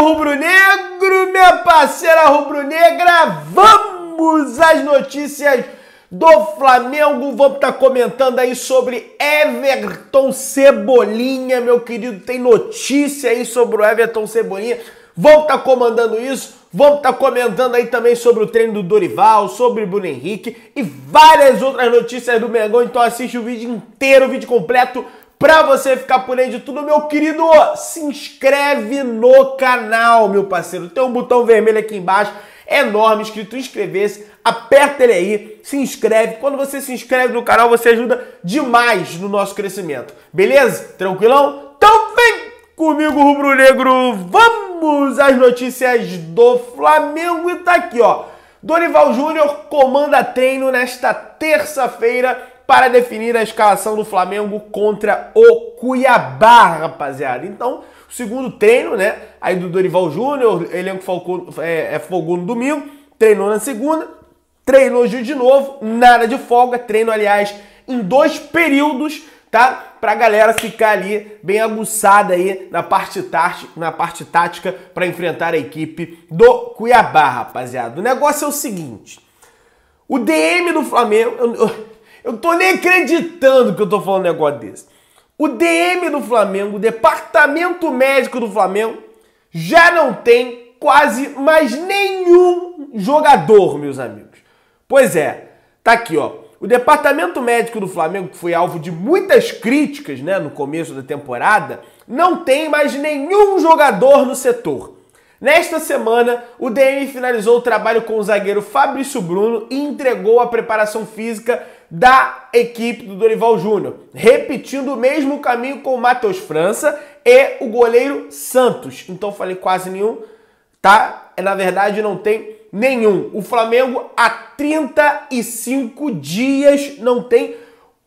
rubro-negro, minha parceira rubro-negra, vamos às notícias do Flamengo. Vamos estar tá comentando aí sobre Everton Cebolinha, meu querido. Tem notícia aí sobre o Everton Cebolinha. Vamos estar tá comandando isso. Vamos estar tá comentando aí também sobre o treino do Dorival, sobre o Bruno Henrique e várias outras notícias do Mengão. Então assiste o vídeo inteiro, o vídeo completo para você ficar por aí de tudo, meu querido, se inscreve no canal, meu parceiro. Tem um botão vermelho aqui embaixo é enorme escrito inscrever-se. Aperta ele aí, se inscreve. Quando você se inscreve no canal, você ajuda demais no nosso crescimento. Beleza? Tranquilão? Então vem comigo, Rubro Negro. Vamos às notícias do Flamengo. E tá aqui, ó. Dorival Júnior comanda treino nesta terça-feira para definir a escalação do Flamengo contra o Cuiabá, rapaziada. Então, segundo treino, né? Aí do Dorival Júnior, elenco Falcão, é, é folgou no domingo, treinou na segunda, treinou hoje de novo, nada de folga, treino, aliás, em dois períodos, tá? Pra galera ficar ali bem aguçada aí na parte, tática, na parte tática para enfrentar a equipe do Cuiabá, rapaziada. O negócio é o seguinte. O DM do Flamengo. Eu, eu, eu não tô nem acreditando que eu tô falando um negócio desse. O DM do Flamengo, o departamento médico do Flamengo, já não tem quase mais nenhum jogador, meus amigos. Pois é, tá aqui, ó. O departamento médico do Flamengo, que foi alvo de muitas críticas né, no começo da temporada, não tem mais nenhum jogador no setor. Nesta semana, o DM finalizou o trabalho com o zagueiro Fabrício Bruno e entregou a preparação física da equipe do Dorival Júnior, repetindo o mesmo caminho com o Matheus França e o goleiro Santos. Então falei quase nenhum, tá? É, na verdade não tem nenhum. O Flamengo há 35 dias não tem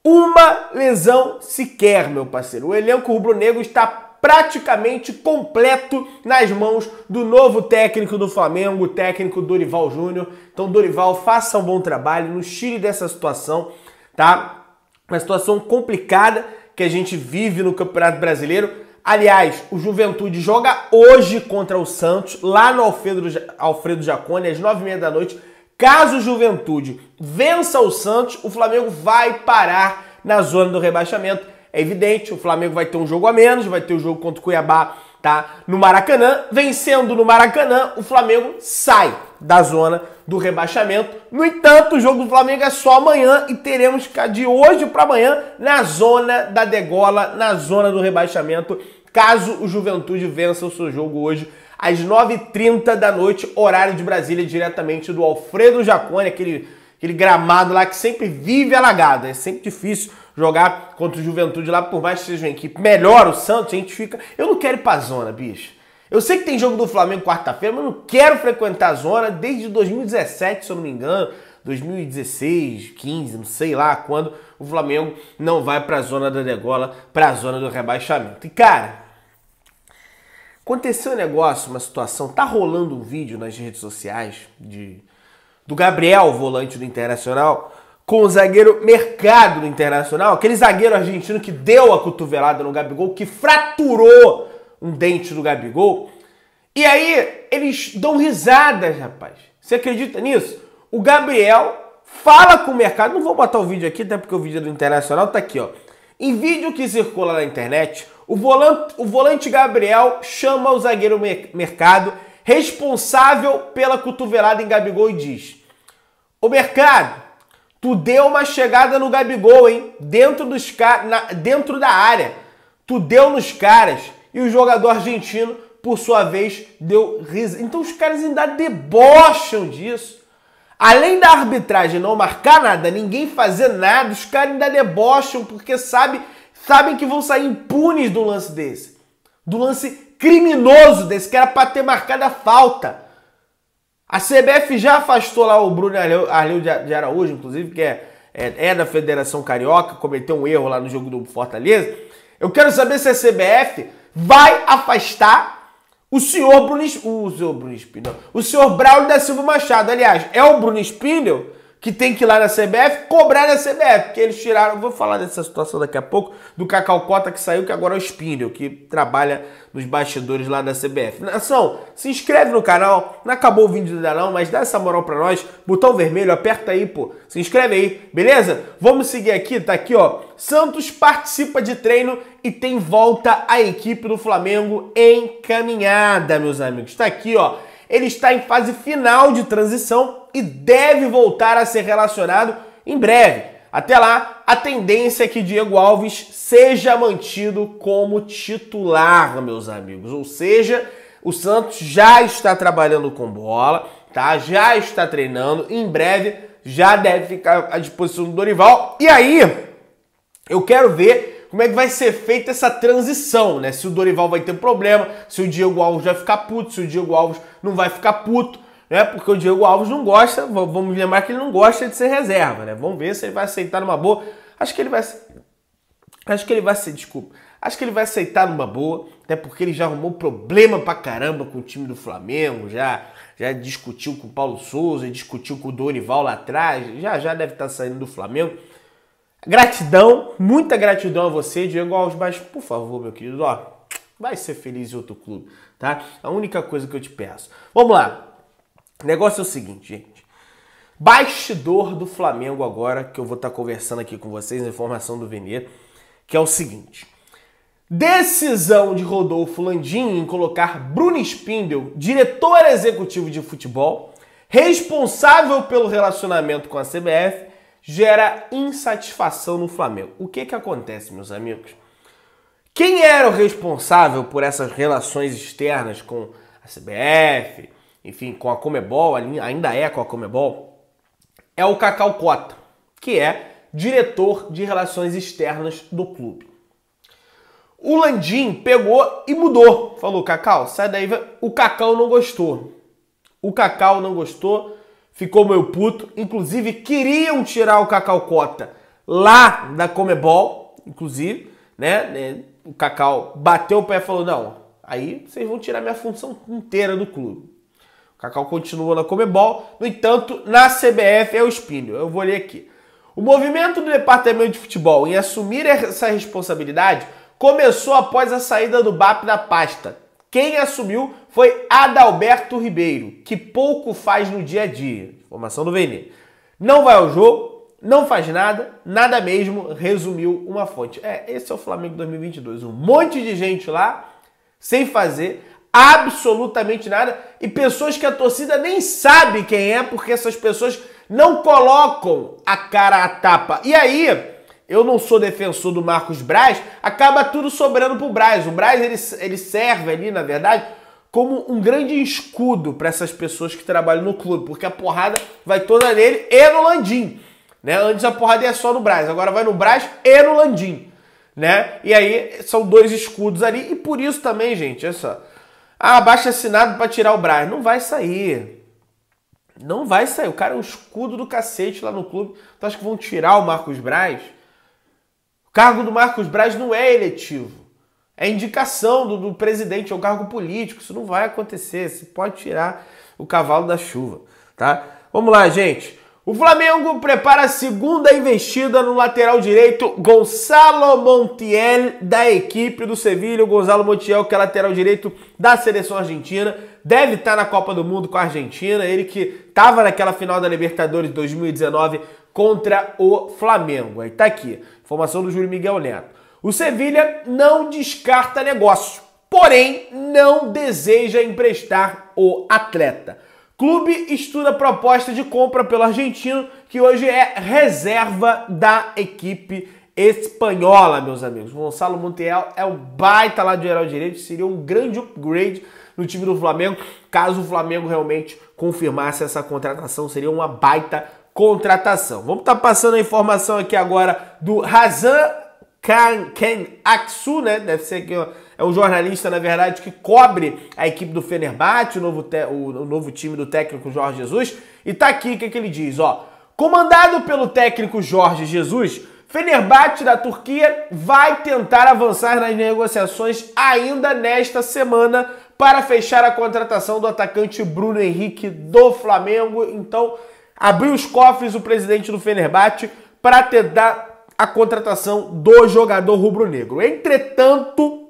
uma lesão sequer, meu parceiro. O elenco rubro-negro está praticamente completo nas mãos do novo técnico do Flamengo, o técnico Dorival Júnior. Então, Dorival, faça um bom trabalho, nos tire dessa situação, tá? Uma situação complicada que a gente vive no Campeonato Brasileiro. Aliás, o Juventude joga hoje contra o Santos, lá no Alfredo, Alfredo Jacone, às nove e meia da noite. Caso o Juventude vença o Santos, o Flamengo vai parar na zona do rebaixamento. É evidente, o Flamengo vai ter um jogo a menos, vai ter o um jogo contra o Cuiabá, tá? No Maracanã, vencendo no Maracanã, o Flamengo sai da zona do rebaixamento. No entanto, o jogo do Flamengo é só amanhã e teremos que ficar de hoje para amanhã na zona da degola, na zona do rebaixamento, caso o Juventude vença o seu jogo hoje às 9h30 da noite, horário de Brasília, diretamente do Alfredo Jacone, aquele, aquele gramado lá que sempre vive alagado, é sempre difícil jogar contra o Juventude lá, por mais que seja uma equipe melhor, o Santos, a gente fica. Eu não quero ir pra zona, bicho. Eu sei que tem jogo do Flamengo quarta-feira, mas eu não quero frequentar a zona desde 2017, se eu não me engano. 2016, 15, não sei lá quando, o Flamengo não vai para a zona da degola, para a zona do rebaixamento. E cara, aconteceu um negócio, uma situação, tá rolando um vídeo nas redes sociais de do Gabriel, volante do Internacional, com o zagueiro Mercado do Internacional, aquele zagueiro argentino que deu a cotovelada no Gabigol, que fraturou um dente do Gabigol. E aí eles dão risadas, rapaz. Você acredita nisso? O Gabriel fala com o Mercado, não vou botar o vídeo aqui, até porque o vídeo é do Internacional tá aqui, ó. Em vídeo que circula na internet, o volante, o volante Gabriel chama o zagueiro Mercado, responsável pela cotovelada em Gabigol, e diz: "O Mercado, Tu deu uma chegada no Gabigol, hein? Dentro, dos car na, dentro da área. Tu deu nos caras. E o jogador argentino, por sua vez, deu risa. Então os caras ainda debocham disso. Além da arbitragem não marcar nada, ninguém fazer nada, os caras ainda debocham porque sabe, sabem que vão sair impunes do lance desse. Do lance criminoso desse, que era para ter marcado a falta. A CBF já afastou lá o Bruno Arleu de Araújo, inclusive, que é, é, é da Federação Carioca, cometeu um erro lá no jogo do Fortaleza. Eu quero saber se a CBF vai afastar o senhor Bruno, o senhor Bruno Spindel, o senhor Braulio da Silva Machado. Aliás, é o Bruno Spindel que tem que ir lá na CBF cobrar na CBF, porque eles tiraram, vou falar dessa situação daqui a pouco, do Cacau Cota que saiu, que agora é o Spindle, que trabalha nos bastidores lá da CBF. Nação, se inscreve no canal, não acabou o vídeo ainda não, mas dá essa moral pra nós, botão vermelho, aperta aí, pô, se inscreve aí, beleza? Vamos seguir aqui, tá aqui, ó, Santos participa de treino e tem volta a equipe do Flamengo encaminhada, meus amigos. Tá aqui, ó, ele está em fase final de transição e deve voltar a ser relacionado em breve. Até lá, a tendência é que Diego Alves seja mantido como titular, meus amigos. Ou seja, o Santos já está trabalhando com bola, tá? Já está treinando, em breve já deve ficar à disposição do Dorival. E aí, eu quero ver como é que vai ser feita essa transição, né? Se o Dorival vai ter problema, se o Diego Alves vai ficar puto, se o Diego Alves não vai ficar puto né? Porque o Diego Alves não gosta, vamos lembrar que ele não gosta de ser reserva, né? Vamos ver se ele vai aceitar numa boa. Acho que ele vai Acho que ele vai ser, desculpa. Acho que ele vai aceitar numa boa, até porque ele já arrumou problema pra caramba com o time do Flamengo, já já discutiu com o Paulo Souza, discutiu com o Donival lá atrás, já já deve estar tá saindo do Flamengo. Gratidão, muita gratidão a você, Diego Alves, mas por favor, meu querido, ó, vai ser feliz em outro clube, tá? A única coisa que eu te peço. Vamos lá. O negócio é o seguinte, gente. Bastidor do Flamengo agora, que eu vou estar tá conversando aqui com vocês, informação do Venê, que é o seguinte. Decisão de Rodolfo Landim em colocar Bruno Spindel, diretor executivo de futebol, responsável pelo relacionamento com a CBF, gera insatisfação no Flamengo. O que que acontece, meus amigos? Quem era o responsável por essas relações externas com a CBF, enfim, com a Comebol, ainda é com a Comebol, é o Cacau Cota, que é diretor de relações externas do clube. O Landim pegou e mudou. Falou, Cacau, sai daí. O Cacau não gostou. O Cacau não gostou, ficou meio puto. Inclusive, queriam tirar o Cacau Cota lá da Comebol, inclusive, né? É, o Cacau bateu o pé e falou, não, aí vocês vão tirar minha função inteira do clube. Cacau continua na Comebol, no entanto, na CBF é o espinho. Eu vou ler aqui. O movimento do departamento de futebol em assumir essa responsabilidade começou após a saída do BAP da pasta. Quem assumiu foi Adalberto Ribeiro, que pouco faz no dia a dia. Informação do Vene. Não vai ao jogo, não faz nada, nada mesmo, resumiu uma fonte. É, esse é o Flamengo 2022. Um monte de gente lá, sem fazer absolutamente nada e pessoas que a torcida nem sabe quem é porque essas pessoas não colocam a cara à tapa. E aí, eu não sou defensor do Marcos Braz, acaba tudo sobrando pro Braz. O Braz ele, ele serve ali, na verdade, como um grande escudo para essas pessoas que trabalham no clube, porque a porrada vai toda nele e no Landim, né? Antes a porrada ia só no Braz, agora vai no Braz e no Landim, né? E aí são dois escudos ali e por isso também, gente, olha só. Ah, baixa assinado para tirar o Braz. Não vai sair. Não vai sair. O cara é um escudo do cacete lá no clube. Tu então, acha que vão tirar o Marcos Braz? O cargo do Marcos Braz não é eletivo. É indicação do, do presidente, é um cargo político. Isso não vai acontecer. Você pode tirar o cavalo da chuva, tá? Vamos lá, gente. O Flamengo prepara a segunda investida no lateral direito, Gonçalo Montiel, da equipe do Sevilha. O Gonçalo Montiel, que é lateral direito da seleção argentina, deve estar na Copa do Mundo com a Argentina. Ele que estava naquela final da Libertadores 2019 contra o Flamengo. Aí tá aqui, informação do Júlio Miguel Neto. O Sevilha não descarta negócio, porém não deseja emprestar o atleta. Clube estuda proposta de compra pelo argentino, que hoje é reserva da equipe espanhola, meus amigos. Gonçalo Montiel é um baita lá de geral direito, seria um grande upgrade no time do Flamengo, caso o Flamengo realmente confirmasse essa contratação, seria uma baita contratação. Vamos estar tá passando a informação aqui agora do Hazan Ken Aksu, né? Deve ser aqui, ó é um jornalista, na verdade, que cobre a equipe do Fenerbahçe, o novo, o, novo time do técnico Jorge Jesus. E tá aqui o que, é que ele diz, ó. Comandado pelo técnico Jorge Jesus, Fenerbahçe da Turquia vai tentar avançar nas negociações ainda nesta semana para fechar a contratação do atacante Bruno Henrique do Flamengo. Então, abriu os cofres o presidente do Fenerbahçe para tentar a contratação do jogador rubro-negro. Entretanto,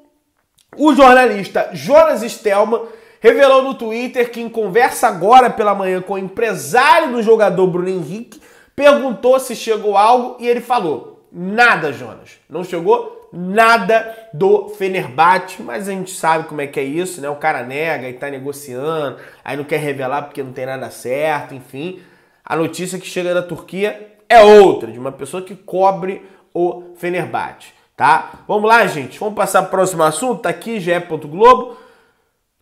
o jornalista Jonas Stelman revelou no Twitter que, em conversa agora pela manhã com o empresário do jogador Bruno Henrique, perguntou se chegou algo e ele falou: nada, Jonas. Não chegou nada do Fenerbahçe, mas a gente sabe como é que é isso, né? O cara nega e tá negociando, aí não quer revelar porque não tem nada certo, enfim. A notícia que chega da Turquia é outra, de uma pessoa que cobre o Fenerbahçe tá? Vamos lá, gente. Vamos passar para o próximo assunto. Tá aqui aqui, GE. Globo.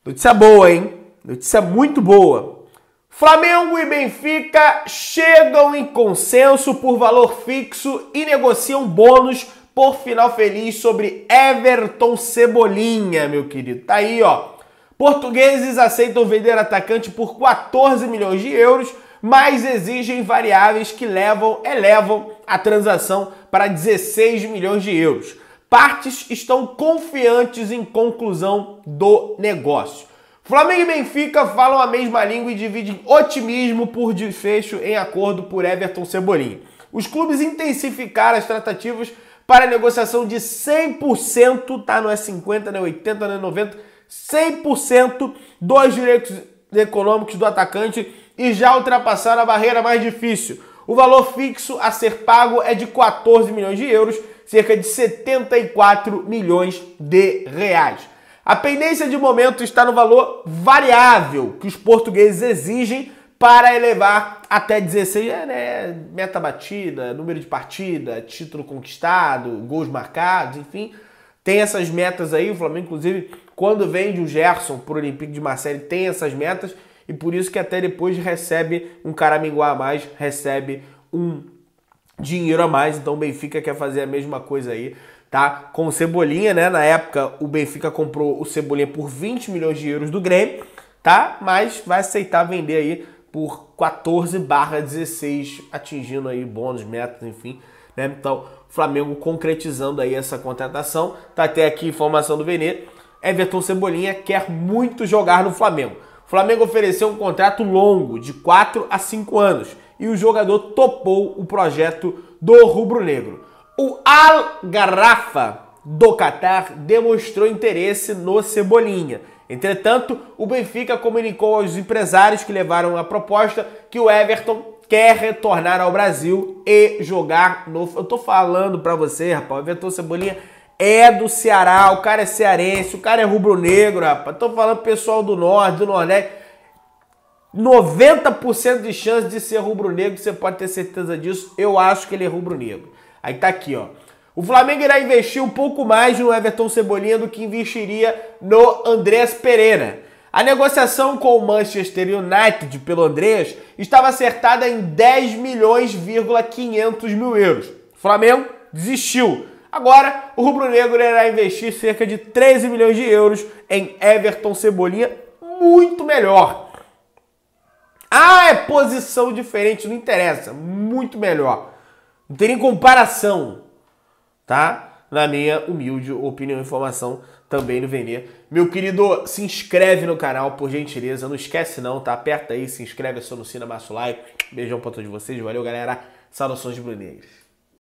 Notícia boa, hein? Notícia muito boa. Flamengo e Benfica chegam em consenso por valor fixo e negociam bônus por final feliz sobre Everton Cebolinha, meu querido. Tá aí, ó. Portugueses aceitam vender atacante por 14 milhões de euros, mas exigem variáveis que levam, elevam a transação para 16 milhões de euros. Partes estão confiantes em conclusão do negócio. Flamengo e Benfica falam a mesma língua e dividem otimismo por desfecho em acordo por Everton Cebolinha. Os clubes intensificaram as tratativas para a negociação de 100%, tá? Não é 50, não é 80, não é 90, 100% dos direitos econômicos do atacante e já ultrapassaram a barreira mais difícil, o valor fixo a ser pago é de 14 milhões de euros, cerca de 74 milhões de reais. A pendência de momento está no valor variável que os portugueses exigem para elevar até 16, é, né, meta batida, número de partida, título conquistado, gols marcados, enfim. Tem essas metas aí, o Flamengo inclusive quando vende o Gerson para o Olympique de Marseille tem essas metas e por isso que até depois recebe um caraminguá a mais, recebe um dinheiro a mais. Então o Benfica quer fazer a mesma coisa aí, tá? Com o Cebolinha, né? Na época o Benfica comprou o Cebolinha por 20 milhões de euros do Grêmio, tá? Mas vai aceitar vender aí por 14 barra 16, atingindo aí bônus, metas, enfim, né? Então, Flamengo concretizando aí essa contratação. Tá até aqui informação do Vene Everton Cebolinha quer muito jogar no Flamengo. Flamengo ofereceu um contrato longo, de 4 a 5 anos, e o jogador topou o projeto do rubro-negro. O Al Garrafa do Catar demonstrou interesse no Cebolinha. Entretanto, o Benfica comunicou aos empresários que levaram a proposta que o Everton quer retornar ao Brasil e jogar no. Eu tô falando para você, rapaz, o Everton Cebolinha é do Ceará, o cara é cearense, o cara é rubro-negro, rapaz. Tô falando pessoal do norte, do nordeste. 90% de chance de ser rubro-negro, você pode ter certeza disso. Eu acho que ele é rubro-negro. Aí tá aqui, ó. O Flamengo irá investir um pouco mais no Everton Cebolinha do que investiria no Andrés Pereira. A negociação com o Manchester United pelo Andrés estava acertada em 10 milhões,500 mil euros. O Flamengo desistiu Agora, o Rubro Negro irá investir cerca de 13 milhões de euros em Everton Cebolinha, muito melhor. Ah, é posição diferente, não interessa, muito melhor. Não tem nem comparação, tá? Na minha humilde opinião e informação também no Vender. Meu querido, se inscreve no canal, por gentileza. Não esquece não, tá? Aperta aí, se inscreve, só no Cina o Like. Beijão pra todos vocês. Valeu, galera. Saudações brunegras.